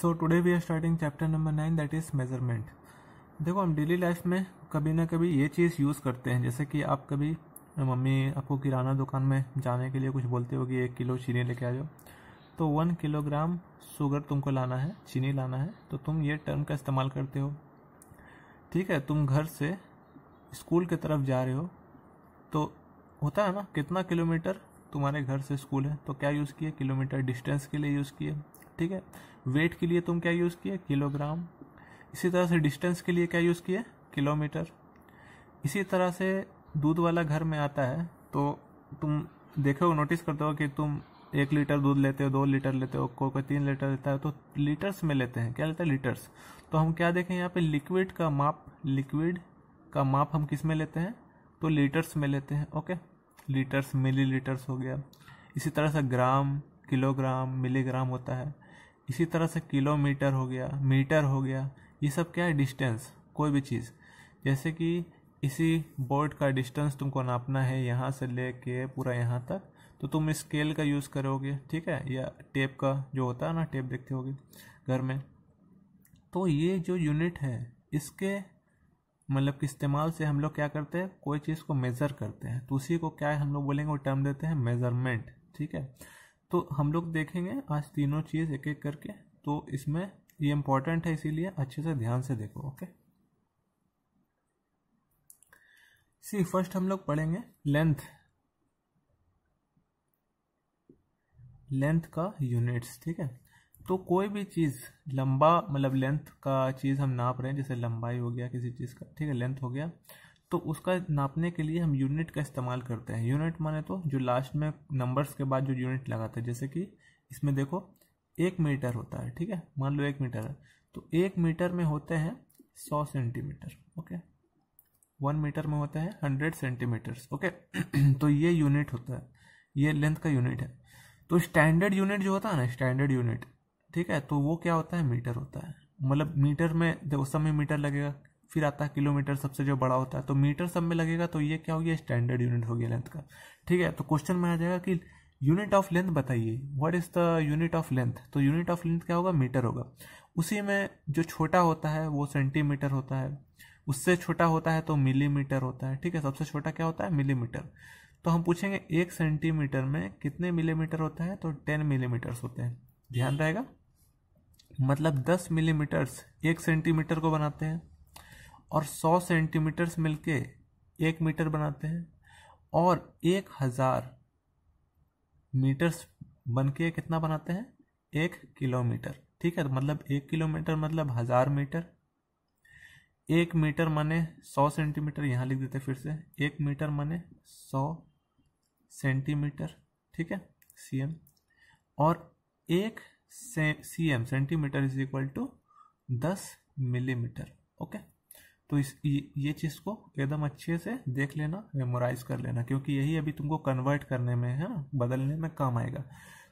so today we are starting chapter number nine that is measurement देखो हम daily life में कभी ना कभी ये चीज़ यूज़ करते हैं जैसे कि आप कभी मम्मी आपको किराना दुकान में जाने के लिए कुछ बोलते हो कि एक किलो चीनी लेके आ जाओ तो वन किलोग्राम शुगर तुमको लाना है चीनी लाना है तो तुम ये टर्म का इस्तेमाल करते हो ठीक है तुम घर से स्कूल की तरफ जा रहे हो तो होता है ना कितना किलोमीटर तुम्हारे घर से स्कूल है तो क्या यूज़ किए किलोमीटर डिस्टेंस के लिए यूज़ किए ठीक है वेट के लिए तुम क्या यूज़ किए किलोग्राम इसी तरह से डिस्टेंस के लिए क्या यूज़ किए किलोमीटर इसी तरह से दूध वाला घर में आता है तो तुम देखे हो नोटिस करते हो कि तुम एक लीटर दूध लेते हो दो लीटर लेते हो कोई कोई तीन लीटर लेता है तो लीटर्स में लेते हैं क्या लेते हैं लीटर्स तो हम क्या देखें यहाँ पे लिक्विड का माप लिक्विड का माप हम किस में लेते हैं तो लीटर्स में लेते हैं ओके लीटर्स मिली लीटर्स हो गया इसी तरह से ग्राम किलोग्राम मिलीग्राम होता है इसी तरह से किलोमीटर हो गया मीटर हो गया ये सब क्या है डिस्टेंस कोई भी चीज़ जैसे कि इसी बोर्ड का डिस्टेंस तुमको नापना है यहाँ से ले के पूरा यहाँ तक तो तुम स्केल का यूज़ करोगे ठीक है या टेप का जो होता है ना टेप देखते होगे घर में तो ये जो यूनिट है इसके मतलब कि इस्तेमाल से हम लोग क्या करते हैं कोई चीज़ को मेज़र करते हैं तो उसी को क्या हम लोग बोलेंगे वो टर्म देते हैं मेज़रमेंट ठीक है तो हम लोग देखेंगे आज तीनों चीज़ एक एक करके तो इसमें ये इम्पोर्टेंट है इसीलिए अच्छे से ध्यान से देखो ओके सी फर्स्ट हम लोग पढ़ेंगे लेंथ लेंथ का यूनिट्स ठीक है तो कोई भी चीज़ लंबा मतलब लेंथ का चीज़ हम नाप रहे हैं जैसे लंबाई हो गया किसी चीज़ का ठीक है लेंथ हो गया तो उसका नापने के लिए हम यूनिट का इस्तेमाल करते हैं यूनिट माने तो जो लास्ट में नंबर्स के बाद जो यूनिट लगाते हैं जैसे कि इसमें देखो एक मीटर होता है ठीक है मान लो एक मीटर है तो एक मीटर में होते हैं सौ सेंटीमीटर ओके वन मीटर में होता है हंड्रेड सेंटीमीटर्स ओके तो ये यूनिट होता है ये लेंथ का यूनिट है तो स्टैंडर्ड यूनिट जो होता है ना स्टैंडर्ड यूनिट ठीक है तो वो क्या होता है मीटर होता है मतलब मीटर में उस समय मीटर लगेगा फिर आता है किलोमीटर सबसे जो बड़ा होता है तो मीटर सब में लगेगा तो ये क्या हो गया स्टैंडर्ड यूनिट हो गया लेंथ का ठीक है तो क्वेश्चन में आ जाएगा कि यूनिट ऑफ लेंथ बताइए what is the unit of length तो यूनिट ऑफ लेंथ क्या होगा मीटर होगा उसी में जो छोटा होता है वो सेंटीमीटर होता है उससे छोटा होता है तो मिलीमीटर होता है ठीक है सबसे छोटा क्या होता है मिलीमीटर तो हम पूछेंगे एक सेंटीमीटर में कितने मिलीमीटर होता है तो टेन मिलीमीटर्स होते हैं ध्यान रहेगा मतलब 10 मिलीमीटर्स एक सेंटीमीटर को बनाते हैं और 100 सेंटीमीटर्स मिलके एक मीटर बनाते हैं और एक हज़ार मीटर्स बन के कितना बनाते हैं एक किलोमीटर ठीक है मतलब एक किलोमीटर मतलब हज़ार मीटर एक मीटर माने सौ सेंटीमीटर यहाँ लिख देते फिर से एक मीटर माने सौ सेंटीमीटर ठीक है सी और एक C M centimetre is equal to दस मिलीमीटर ओके तो इस ये, चीज़ को एकदम अच्छे से देख लेना मेमोराइज कर लेना क्योंकि यही अभी तुमको कन्वर्ट करने में है ना बदलने में काम आएगा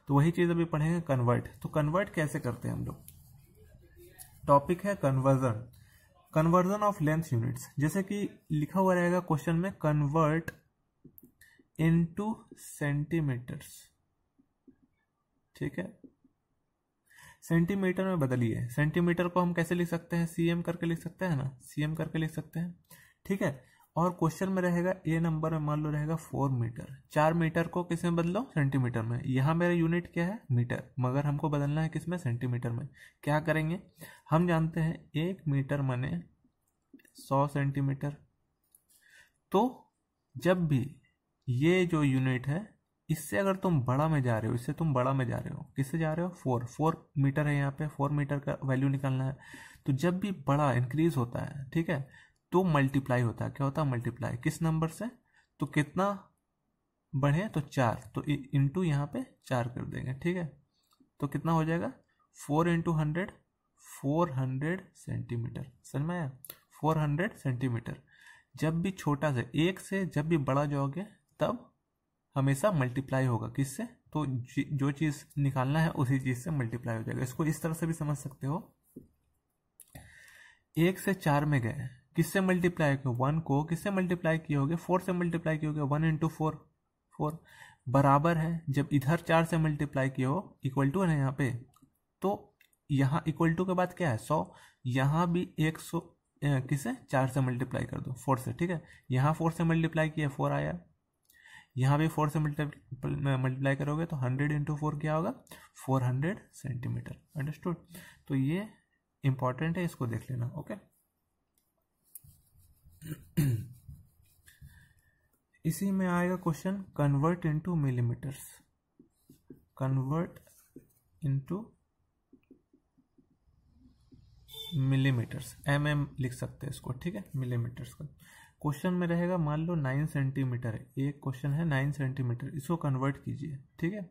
तो वही चीज़ अभी पढ़ेंगे कन्वर्ट तो कन्वर्ट कैसे करते हैं हम लोग टॉपिक है conversion conversion of length units जैसे कि लिखा हुआ रहेगा क्वेश्चन में कन्वर्ट इनटू सेंटीमीटर्स ठीक है सेंटीमीटर में बदलिए सेंटीमीटर को हम कैसे लिख सकते हैं सी एम करके लिख सकते हैं ना सी एम करके लिख सकते हैं ठीक है और क्वेश्चन में रहेगा ए नंबर में मान लो रहेगा फोर मीटर चार मीटर को किस में बदलो सेंटीमीटर में यहाँ मेरा यूनिट क्या है मीटर मगर हमको बदलना है किस में सेंटीमीटर में क्या करेंगे हम जानते हैं एक मीटर माने सौ सेंटीमीटर तो जब भी ये जो यूनिट है इससे अगर तुम बड़ा में जा रहे हो इससे तुम बड़ा में जा रहे हो किससे जा रहे हो फोर फोर मीटर है यहाँ पे फोर मीटर का वैल्यू निकालना है तो जब भी बड़ा इंक्रीज होता है ठीक है तो मल्टीप्लाई होता है क्या होता है मल्टीप्लाई किस नंबर से तो कितना बढ़े तो चार तो इंटू यहाँ पे चार कर देंगे ठीक है तो कितना हो जाएगा four into hundred four hundred centimetre समझ में फोर हंड्रेड सेंटीमीटर जब भी छोटा से एक से जब भी बड़ा जाओगे तब हमेशा मल्टीप्लाई होगा किससे तो जो चीज़ निकालना है उसी चीज़ से मल्टीप्लाई हो जाएगा इसको इस तरह से भी समझ सकते हो एक से चार में गए किससे मल्टीप्लाई किया वन को किससे मल्टीप्लाई किए होगे फोर से मल्टीप्लाई किए होगे वन इंटू फोर फोर बराबर है जब इधर चार से मल्टीप्लाई किए हो इक्वल टू है यहाँ पे तो यहाँ इक्वल टू के बाद क्या है सौ यहाँ भी एक सौ किसे चार से मल्टीप्लाई कर दो फोर से ठीक है यहाँ फोर से मल्टीप्लाई किया फोर आया यहाँ भी फोर से मल्टीप्लाई मल्टीप्लाई करोगे तो हंड्रेड इंटू फोर क्या होगा फोर हंड्रेड सेंटीमीटर अंडरस्टूड तो ये इंपॉर्टेंट है इसको देख लेना ओके इसी में आएगा question convert into millimetres convert into millimetres M M लिख सकते हैं इसको ठीक है मिलीमीटर्स का क्वेश्चन में रहेगा मान लो नाइन सेंटीमीटर है एक क्वेश्चन है नाइन सेंटीमीटर इसको कन्वर्ट कीजिए ठीक है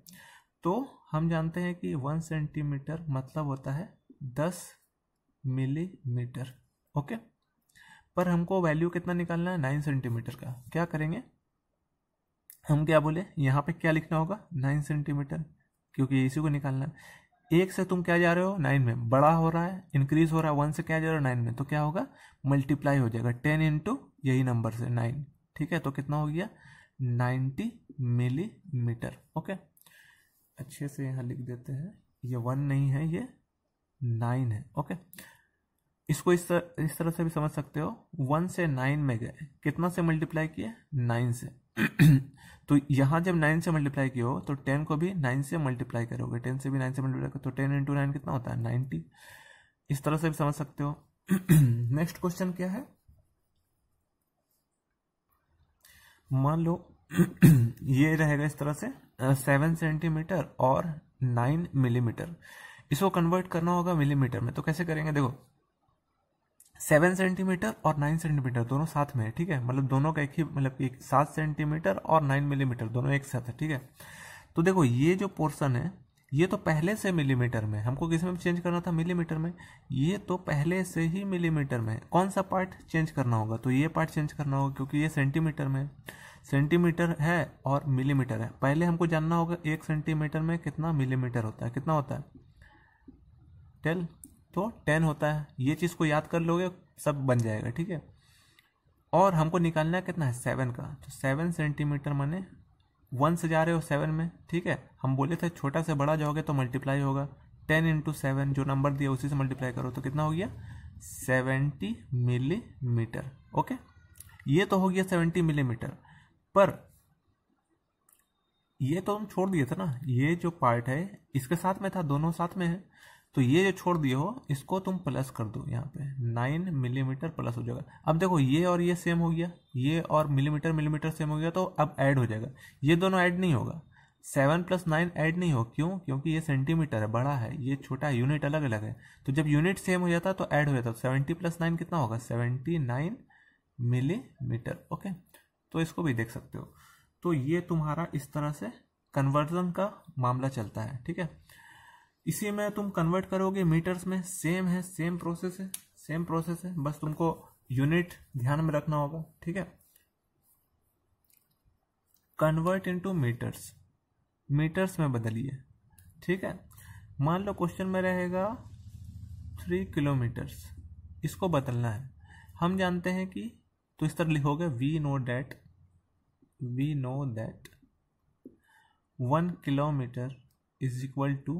तो हम जानते हैं कि वन सेंटीमीटर मतलब होता है दस मिलीमीटर ओके पर हमको वैल्यू कितना निकालना है नाइन सेंटीमीटर का क्या करेंगे हम क्या बोले यहाँ पे क्या लिखना होगा नाइन सेंटीमीटर क्योंकि इसी को निकालना है एक से तुम क्या जा रहे हो नाइन में बड़ा हो रहा है इंक्रीज हो रहा है वन से क्या जा रहे हो नाइन में तो क्या होगा मल्टीप्लाई हो जाएगा टेन इंटू यही नंबर से नाइन ठीक है तो कितना हो गया नाइन्टी मिलीमीटर ओके अच्छे से यहाँ लिख देते हैं ये वन नहीं है ये नाइन है ओके इसको इस तरह इस तरह से भी समझ सकते हो वन से नाइन में गए कितना से मल्टीप्लाई किए नाइन से तो यहाँ जब नाइन से मल्टीप्लाई किया हो तो टेन को भी नाइन से मल्टीप्लाई करोगे टेन से भी नाइन से मल्टीप्लाई करो तो टेन इंटू नाइन कितना होता है नाइन्टी इस तरह से भी समझ सकते हो नेक्स्ट क्वेश्चन क्या है मान लो ये रहेगा इस तरह से सेवन सेंटीमीटर और नाइन मिलीमीटर इसको कन्वर्ट करना होगा मिलीमीटर में तो कैसे करेंगे देखो सेवन सेंटीमीटर और नाइन सेंटीमीटर दोनों साथ में है ठीक है मतलब दोनों का एक ही मतलब एक सात सेंटीमीटर और नाइन मिलीमीटर दोनों एक साथ है ठीक है तो देखो ये जो पोर्शन है ये तो पहले से मिलीमीटर में हमको किस में चेंज करना था मिलीमीटर में ये तो पहले से ही मिलीमीटर में कौन सा पार्ट चेंज करना होगा तो ये पार्ट चेंज करना होगा क्योंकि ये सेंटीमीटर में सेंटीमीटर है और मिलीमीटर है पहले हमको जानना होगा एक सेंटीमीटर में कितना मिलीमीटर होता है कितना होता है टेल तो टेन होता है ये चीज़ को याद कर लोगे सब बन जाएगा ठीक है और हमको निकालना है कितना है सेवन का तो सेवन सेंटीमीटर माने वन से जा रहे हो सेवन में ठीक है हम बोले थे छोटा से बड़ा जाओगे तो मल्टीप्लाई होगा टेन इंटू सेवन जो नंबर दिया उसी से मल्टीप्लाई करो तो कितना हो गया सेवेंटी मिलीमीटर ओके ये तो हो गया सेवेंटी मिलीमीटर पर ये तो हम छोड़ दिए थे ना ये जो पार्ट है इसके साथ में था दोनों साथ में है तो ये जो छोड़ दिए हो इसको तुम प्लस कर दो यहाँ पे नाइन मिलीमीटर प्लस हो जाएगा अब देखो ये और ये सेम हो गया ये और मिलीमीटर मिलीमीटर सेम हो गया तो अब ऐड हो जाएगा ये दोनों ऐड नहीं होगा सेवन प्लस नाइन ऐड नहीं हो क्यों क्योंकि ये सेंटीमीटर है बड़ा है ये छोटा है यूनिट अलग अलग है तो जब यूनिट सेम हो जाता तो ऐड हो जाता सेवेंटी प्लस नाइन कितना होगा सेवेंटी नाइन मिलीमीटर ओके तो इसको भी देख सकते हो तो ये तुम्हारा इस तरह से कन्वर्जन का मामला चलता है ठीक है इसी में तुम कन्वर्ट करोगे मीटर्स में सेम है सेम प्रोसेस है सेम प्रोसेस है बस तुमको यूनिट ध्यान में रखना होगा ठीक है कन्वर्ट इनटू मीटर्स मीटर्स में बदलिए ठीक है मान लो क्वेश्चन में रहेगा थ्री किलोमीटर्स इसको बदलना है हम जानते हैं कि तो इस तरह लिखोगे we know that we know that one kilometre is equal to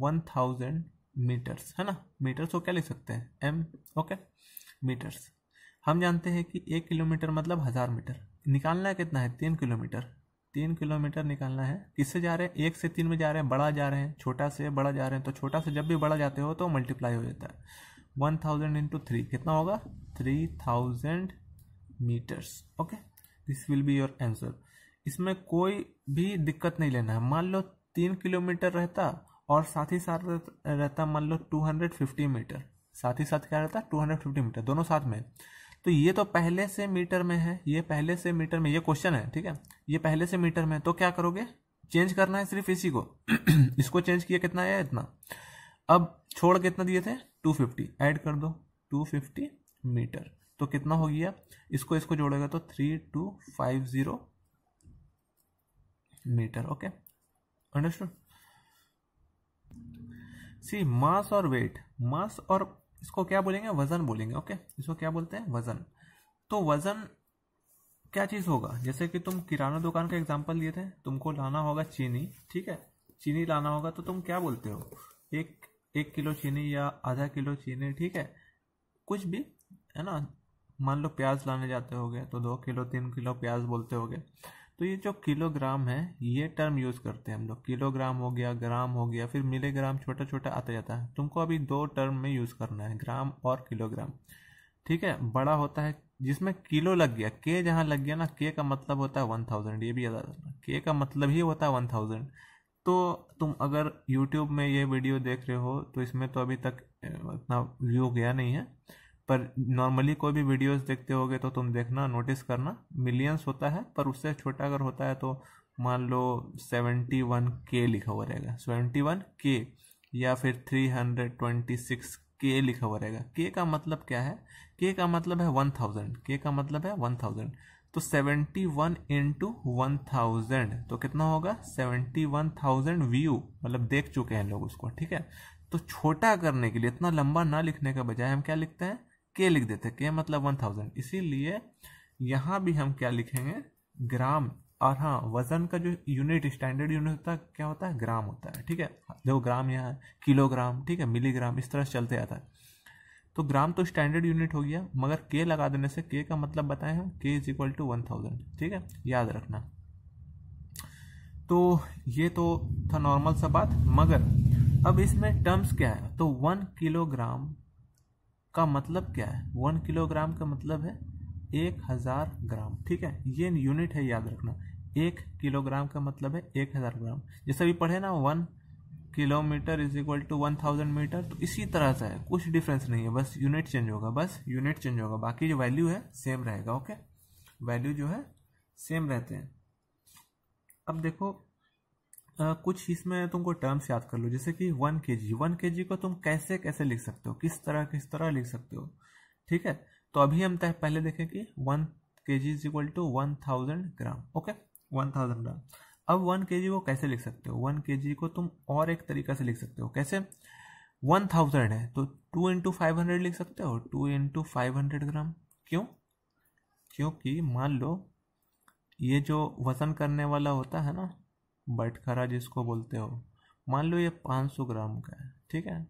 one thousand metres है ना मीटर्स को क्या लिख सकते हैं एम ओके मीटर्स हम जानते हैं कि एक किलोमीटर मतलब हज़ार मीटर निकालना है कितना है तीन किलोमीटर तीन किलोमीटर निकालना है किससे जा रहे हैं एक से तीन में जा रहे हैं बड़ा जा रहे हैं छोटा से बड़ा जा रहे हैं तो छोटा से जब भी बड़ा जाते हो तो मल्टीप्लाई हो जाता है वन थाउजेंड इंटू थ्री कितना होगा three thousand metres okay this will be your answer इसमें कोई भी दिक्कत नहीं लेना है मान लो तीन किलोमीटर रहता और साथ ही साथ रहता मान लो 250 मीटर साथ ही साथ क्या रहता 250 मीटर दोनों साथ में तो ये तो पहले से मीटर में है ये पहले से मीटर में ये क्वेश्चन है ठीक है ये पहले से मीटर में तो क्या करोगे चेंज करना है सिर्फ इसी को इसको चेंज किया कितना है इतना अब छोड़ कितना दिए थे 250 एड कर दो 250 मीटर तो कितना हो गया इसको इसको जोड़ेगा तो three two five zero metre okay understood see mass और वेट मास और इसको क्या बोलेंगे वजन बोलेंगे ओके इसको क्या बोलते हैं वजन तो वजन क्या चीज़ होगा जैसे कि तुम किराना दुकान का एग्जाम्पल लिए थे तुमको लाना होगा चीनी ठीक है चीनी लाना होगा तो तुम क्या बोलते हो एक एक किलो चीनी या आधा किलो चीनी ठीक है कुछ भी है ना मान लो प्याज लाने जाते हो तो दो किलो तीन किलो प्याज बोलते हो तो ये जो किलोग्राम है ये टर्म यूज़ करते हैं हम लोग किलोग्राम हो गया ग्राम हो गया फिर मिलीग्राम छोटा छोटा आता जाता है तुमको अभी दो टर्म में यूज़ करना है ग्राम और किलोग्राम ठीक है बड़ा होता है जिसमें किलो लग गया के जहाँ लग गया ना के का मतलब होता है वन थाउजेंड ये भी याद रखना के का मतलब ही होता है वन थाउजेंड तो तुम अगर यूट्यूब में ये वीडियो देख रहे हो तो इसमें तो अभी तक इतना व्यू गया नहीं है पर नॉर्मली कोई भी वीडियोस देखते होगे तो तुम देखना नोटिस करना मिलियंस होता है पर उससे छोटा अगर होता है तो मान लो सेवेंटी वन के लिखा हुआ रहेगा सेवेंटी वन के या फिर थ्री हंड्रेड ट्वेंटी सिक्स के लिखा हुआ रहेगा के का मतलब क्या है के का मतलब है वन थाउजेंड के का मतलब है वन थाउजेंड तो seventy one into one thousand तो कितना होगा सेवेंटी वन थाउजेंड व्यू मतलब देख चुके हैं लोग उसको ठीक है तो छोटा करने के लिए इतना लंबा ना लिखने के बजाय हम क्या लिखते हैं के लिख देते के मतलब वन थाउजेंड इसीलिए यहाँ भी हम क्या लिखेंगे ग्राम और हाँ वजन का जो यूनिट स्टैंडर्ड यूनिट होता है क्या होता है ग्राम होता है ठीक है हाँ, देखो ग्राम यहाँ किलोग्राम ठीक है मिलीग्राम इस तरह से चलते आता है तो ग्राम तो स्टैंडर्ड यूनिट हो गया मगर के लगा देने से के का मतलब बताएं हम K is equal to one thousand ठीक है याद रखना तो ये तो था नॉर्मल सा बात मगर अब इसमें टर्म्स क्या है तो वन किलोग्राम का मतलब क्या है वन किलोग्राम का मतलब है एक हज़ार ग्राम ठीक है ये यूनिट है याद रखना एक किलोग्राम का मतलब है एक हज़ार ग्राम जैसे अभी पढ़े ना one kilometre is equal to one thousand metre तो इसी तरह से है कुछ डिफरेंस नहीं है बस यूनिट चेंज होगा बस यूनिट चेंज होगा बाकी जो वैल्यू है सेम रहेगा ओके वैल्यू जो है सेम रहते हैं अब देखो आ, कुछ इसमें तुमको टर्म्स याद कर लो जैसे कि वन के जी वन के जी को तुम कैसे कैसे लिख सकते हो किस तरह किस तरह लिख सकते हो ठीक है तो अभी हम पहले देखें कि one K G is equal to one thousand gram okay one thousand gram अब वन के जी को कैसे लिख सकते हो वन के जी को तुम और एक तरीका से लिख सकते हो कैसे वन थाउजेंड है तो टू इंटू फाइव हंड्रेड लिख सकते हो two into five hundred gram क्यों क्योंकि मान लो ये जो वजन करने वाला होता है ना बटखरा जिसको बोलते हो मान लो ये 500 ग्राम का है ठीक है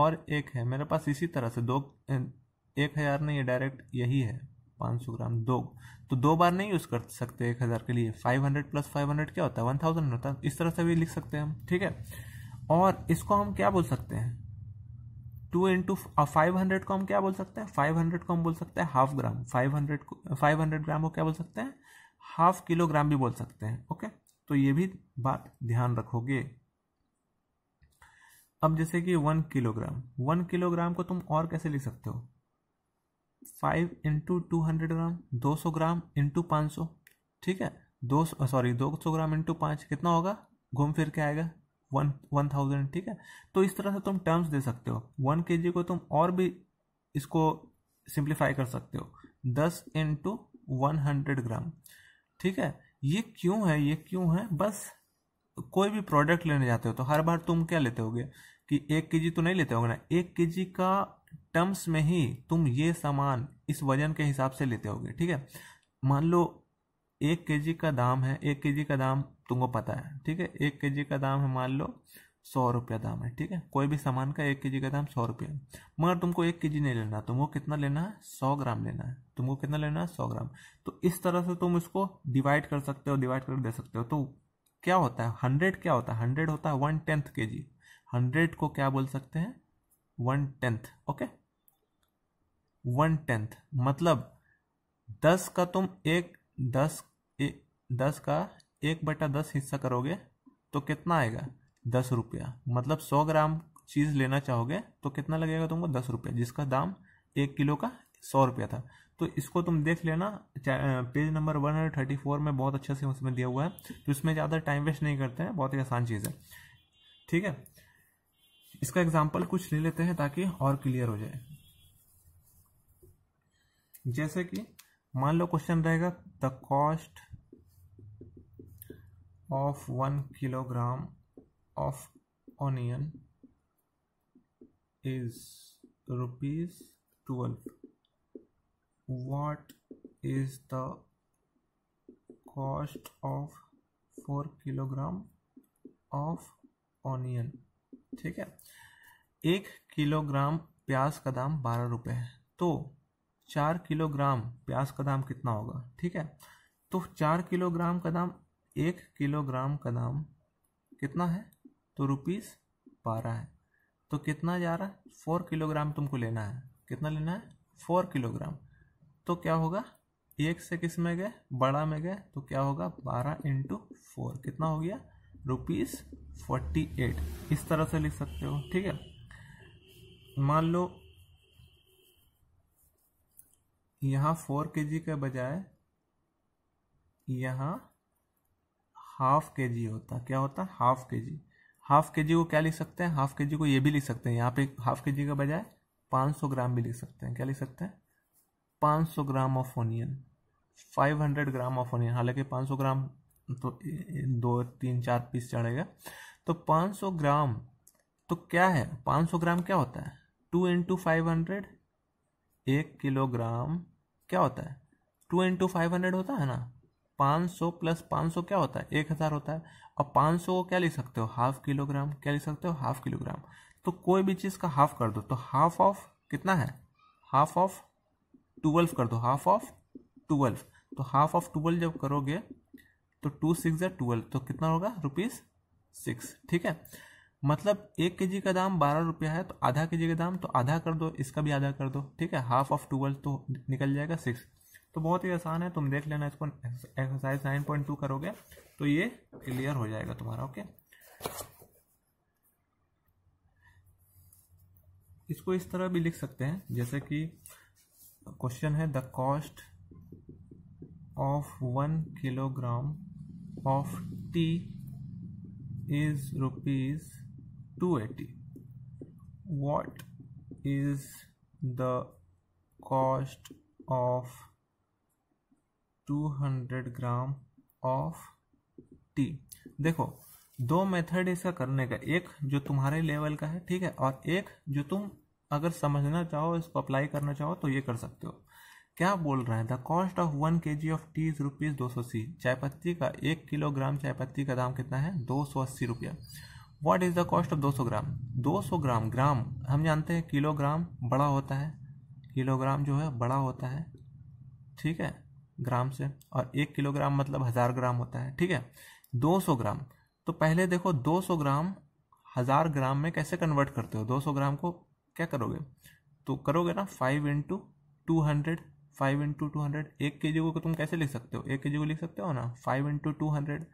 और एक है मेरे पास इसी तरह से दो एक हज़ार नहीं ये डायरेक्ट यही है 500 ग्राम दो तो दो बार नहीं यूज़ कर सकते एक हज़ार के लिए 500 प्लस 500 क्या होता है 1000 होता है इस तरह से भी लिख सकते हैं हम ठीक है और इसको हम क्या बोल सकते हैं टू इंटू फाइव हंड्रेड को हम क्या बोल सकते हैं फाइव हंड्रेड को हम बोल सकते हैं हाफ ग्राम फाइव हंड्रेड को फाइव हंड्रेड ग्राम को क्या बोल सकते हैं हाफ किलोग्राम भी बोल सकते हैं ओके तो ये भी बात ध्यान रखोगे अब जैसे कि वन किलोग्राम वन किलोग्राम को तुम और कैसे लिख सकते हो five into two hundred gram दो सौ ग्राम इंटू पाँच सौ ठीक है दो सॉरी दो सौ ग्राम इंटू पाँच कितना होगा घूम फिर के आएगा वन वन थाउजेंड ठीक है तो इस तरह से तुम टर्म्स दे सकते हो वन के जी को तुम और भी इसको सिंप्लीफाई कर सकते हो दस इंटू वन हंड्रेड ग्राम ठीक है ये क्यों है ये क्यों है बस कोई भी प्रोडक्ट लेने जाते हो तो हर बार तुम क्या लेते होगे कि एक के तो नहीं लेते होगे ना एक के का टर्म्स में ही तुम ये सामान इस वजन के हिसाब से लेते होगे ठीक है मान लो एक के का दाम है एक के का दाम तुमको पता है ठीक है एक के का दाम है मान लो सौ रुपया दाम है ठीक है कोई भी सामान का एक के का दाम सौ रुपया मगर तुमको एक के नहीं लेना तुमको कितना लेना है सौ ग्राम लेना है तुमको कितना लेना है सौ ग्राम तो इस तरह से तुम इसको डिवाइड कर सकते हो डिवाइड कर दे सकते हो तो क्या होता है हंड्रेड क्या होता है हंड्रेड होता है वन टेंथ के जी हंड्रेड को क्या बोल सकते हैं one tenth okay one tenth मतलब दस का तुम एक दस ए, दस का एक बटा दस हिस्सा करोगे तो कितना आएगा दस रुपया मतलब सौ ग्राम चीज़ लेना चाहोगे तो कितना लगेगा तुमको दस रुपया जिसका दाम एक किलो का सौ रुपया था तो इसको तुम देख लेना page number one hundred thirty four में बहुत अच्छे से उसमें दिया हुआ है तो इसमें ज़्यादा टाइम वेस्ट नहीं करते हैं बहुत ही आसान चीज़ है ठीक है इसका एग्जाम्पल कुछ ले लेते हैं ताकि और क्लियर हो जाए जैसे कि मान लो क्वेश्चन रहेगा the cost of one kilogram of onion is rupees 12 what is the cost of 4 kilogram of onion ठीक है एक किलोग्राम प्याज का दाम बारह रुपए है तो चार किलोग्राम प्याज का दाम कितना होगा ठीक है तो चार किलोग्राम का दाम एक किलोग्राम का दाम कितना है तो रुपीज़ बारह है तो कितना जा रहा है फोर किलोग्राम तुमको लेना है कितना लेना है फोर किलोग्राम तो क्या होगा एक से किस में गए बड़ा में गए तो क्या होगा बारह इंटू फोर कितना हो गया रुपीज़ फोर्टी एट इस तरह से लिख सकते हो ठीक है मान लो यहाँ फोर के जी के बजाय यहाँ हाफ के जी होता क्या होता हाफ के जी हाफ के जी को क्या लिख सकते हैं हाफ के जी को ये भी लिख सकते हैं यहाँ पे हाफ के जी के बजाय 500 ग्राम भी लिख सकते हैं क्या लिख सकते हैं 500 gram of onion 500 gram of onion हालांकि 500 ग्राम तो दो तीन चार पीस चढ़ेगा तो 500 ग्राम तो क्या है 500 ग्राम क्या होता है टू इंटू फाइव हंड्रेड एक किलोग्राम क्या होता है टू इंटू फाइव हंड्रेड होता है ना पाँच सौ प्लस पाँच सौ क्या होता है एक हज़ार होता है और पाँच सौ को क्या लिख सकते हो हाफ किलोग्राम क्या लिख सकते हो हाफ किलोग्राम तो कोई भी चीज़ का हाफ कर दो तो हाफ ऑफ कितना है हाफ ऑफ ट्वेल्व कर दो हाफ ऑफ ट्वेल्व तो हाफ ऑफ ट्वेल्व जब करोगे तो टू सिक्स या ट्वेल्व तो कितना होगा रुपीज़ सिक्स ठीक है मतलब एक के जी का दाम बारह रुपया है तो आधा के जी का दाम तो आधा कर दो इसका भी आधा कर दो ठीक है हाफ ऑफ ट्वेल्व तो निकल जाएगा सिक्स तो बहुत ही आसान है तुम देख लेना इसको एक्सरसाइज नाइन पॉइंट टू करोगे तो ये क्लियर हो जाएगा तुम्हारा ओके इसको इस तरह भी लिख सकते हैं जैसे कि क्वेश्चन है the cost of one kilogram of tea is rupees two eighty what is the cost of 200 gram of tea देखो दो मेथड इसका करने का एक जो तुम्हारे लेवल का है ठीक है और एक जो तुम अगर समझना चाहो इसको अप्लाई करना चाहो तो ये कर सकते हो क्या बोल रहा है the cost of one K G of tea is rupees दो सौ अस्सी चाय पत्ती का एक किलोग्राम चाय पत्ती का दाम कितना है दो सौ अस्सी रुपया what is the cost of दो सौ ग्राम दो सौ ग्राम ग्राम हम जानते हैं किलोग्राम बड़ा होता है किलोग्राम जो है बड़ा होता है ठीक है ग्राम से और एक किलोग्राम मतलब हज़ार ग्राम होता है ठीक है 200 ग्राम तो पहले देखो 200 ग्राम हज़ार ग्राम में कैसे कन्वर्ट करते हो 200 ग्राम को क्या करोगे तो करोगे ना five into two hundred five into two hundred एक के जी को तुम कैसे लिख सकते हो एक के जी को लिख सकते हो ना फाइव इंटू टू हंड्रेड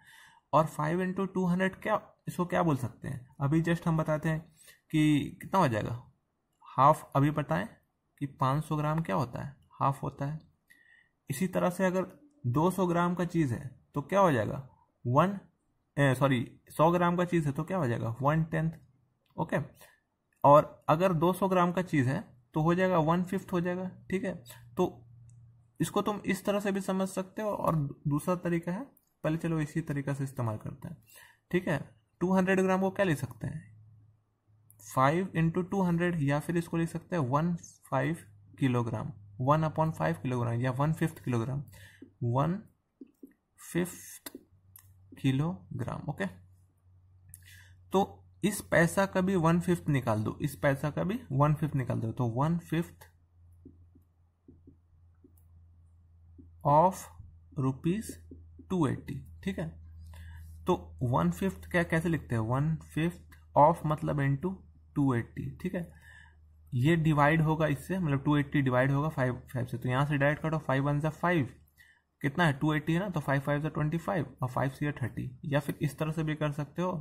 और फाइव इंटू टू हंड्रेड क्या इसको क्या बोल सकते हैं अभी जस्ट हम बताते हैं कि कितना हो जाएगा हाफ अभी बताएं कि पाँच सौ ग्राम क्या होता है हाफ होता है इसी तरह से अगर 200 ग्राम का चीज़ है तो क्या हो जाएगा वन सॉरी 100 ग्राम का चीज़ है तो क्या हो जाएगा वन टेंथ ओके और अगर 200 ग्राम का चीज़ है तो हो जाएगा वन फिफ्थ हो जाएगा ठीक है तो इसको तुम इस तरह से भी समझ सकते हो और दूसरा तरीका है पहले चलो इसी तरीका से इस्तेमाल करते हैं ठीक है टू हंड्रेड ग्राम को क्या ले सकते हैं फाइव इंटू टू हंड्रेड या फिर इसको ले सकते हैं one five kilogram one upon five kilogram या one fifth kilogram one fifth kilogram okay तो इस पैसा का भी वन फिफ्थ निकाल दो इस पैसा का भी वन फिफ्थ निकाल दो तो one fifth of rupees two eighty ठीक है तो वन फिफ्थ क्या कैसे लिखते हैं वन फिफ्थ ऑफ मतलब इनटू टू एट्टी ठीक है ये डिवाइड होगा इससे मतलब 280 डिवाइड होगा फाइव फाइव से तो यहाँ से डायरेक्ट कटो फाइव वन ज़ा फाइव कितना है 280 है ना तो फाइव फाइव ज़ा ट्वेंटी फाइव और फाइव सी थर्टी या फिर इस तरह से भी कर सकते हो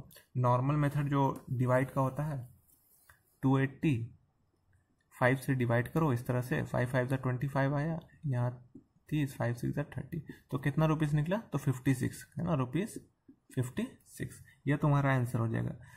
नॉर्मल मेथड जो डिवाइड का होता है 280 फाइव से डिवाइड करो इस तरह से फाइव फाइव ज़ा ट्वेंटी फाइव आया यहाँ तीस फाइव सिक्स ज़ा थर्टी तो कितना रुपीज़ निकला तो फिफ्टी सिक्स है ना रुपीज़ फिफ्टी सिक्स यह तुम्हारा आंसर हो जाएगा